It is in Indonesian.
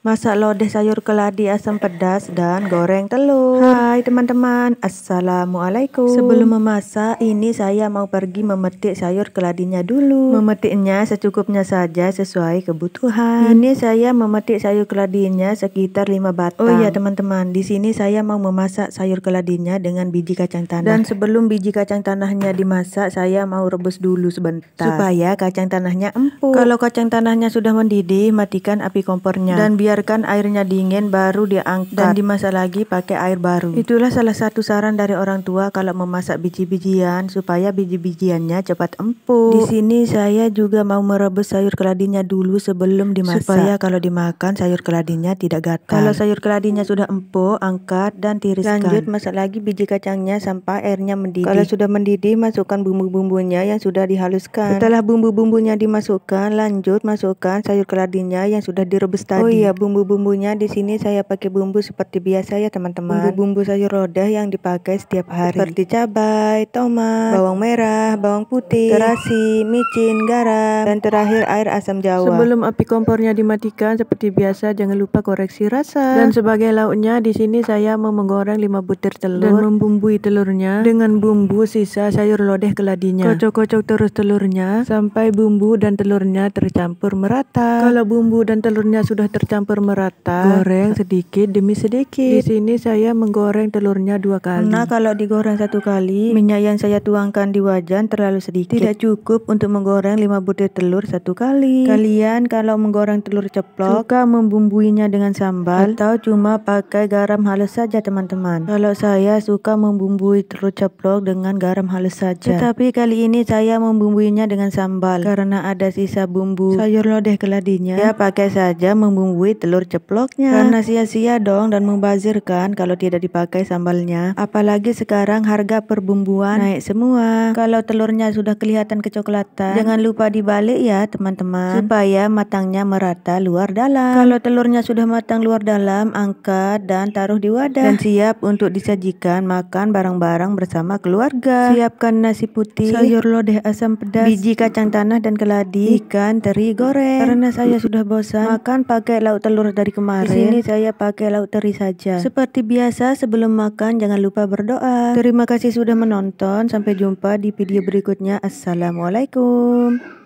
Masak lodeh sayur keladi asam pedas dan goreng telur Hai teman-teman, Assalamualaikum Sebelum memasak, ini saya mau pergi memetik sayur keladinya dulu Memetiknya secukupnya saja sesuai kebutuhan Ini saya memetik sayur keladinya sekitar 5 batang Oh iya teman-teman, di sini saya mau memasak sayur keladinya dengan biji kacang tanah Dan sebelum biji kacang tanahnya dimasak, saya mau rebus dulu sebentar Supaya kacang tanahnya empuk Kalau kacang tanahnya sudah mendidih, matikan api kompornya Dan biar biarkan airnya dingin baru diangkat dan dimasak lagi pakai air baru. Itulah salah satu saran dari orang tua kalau memasak biji-bijian supaya biji-bijiannya cepat empuk. Di sini saya juga mau merebus sayur keladinya dulu sebelum dimasak supaya kalau dimakan sayur keladinya tidak gatal. Kalau sayur keladinya sudah empuk, angkat dan tiriskan. Lanjut masak lagi biji kacangnya sampai airnya mendidih. Kalau sudah mendidih, masukkan bumbu-bumbunya yang sudah dihaluskan. Setelah bumbu-bumbunya dimasukkan, lanjut masukkan sayur keladinya yang sudah direbus oh tadi. Oh iya, bumbu-bumbunya di sini saya pakai bumbu seperti biasa ya teman-teman. Bumbu-bumbu sayur lodeh yang dipakai setiap hari seperti cabai, tomat, bawang merah, bawang putih, terasi, micin, garam, dan terakhir air asam jawa. Sebelum api kompornya dimatikan seperti biasa jangan lupa koreksi rasa. Dan sebagai lauknya di sini saya mau menggoreng 5 butir telur dan membumbui telurnya dengan bumbu sisa sayur lodeh keladinya. Kocok-kocok terus telurnya sampai bumbu dan telurnya tercampur merata. Kalau bumbu dan telurnya sudah tercampur campur merata. Goreng sedikit demi sedikit. Di sini saya menggoreng telurnya dua kali. Nah, kalau digoreng satu kali, minyak yang saya tuangkan di wajan terlalu sedikit. Tidak cukup untuk menggoreng lima butir telur satu kali. Kalian kalau menggoreng telur ceplok, suka membumbuinya dengan sambal atau cuma pakai garam halus saja, teman-teman. Kalau saya suka membumbui telur ceplok dengan garam halus saja. Tetapi kali ini saya membumbuinya dengan sambal karena ada sisa bumbu sayur lodeh keladinya. Ya, pakai saja membumbui telur ceploknya. Karena sia-sia dong dan membazirkan kalau tidak dipakai sambalnya. Apalagi sekarang harga perbumbuan naik semua. Kalau telurnya sudah kelihatan kecoklatan, jangan lupa dibalik ya teman-teman. Supaya matangnya merata luar dalam. Kalau telurnya sudah matang luar dalam, angkat dan taruh di wadah. Dan siap untuk disajikan makan barang-barang bersama keluarga. Siapkan nasi putih, sayur lodeh asam pedas, biji kacang tanah dan keladi, ikan, teri goreng. Karena saya sudah bosan makan pakai lauk telur dari kemarin. Di sini saya pakai lauk teri saja. Seperti biasa sebelum makan jangan lupa berdoa. Terima kasih sudah menonton. Sampai jumpa di video berikutnya. Assalamualaikum.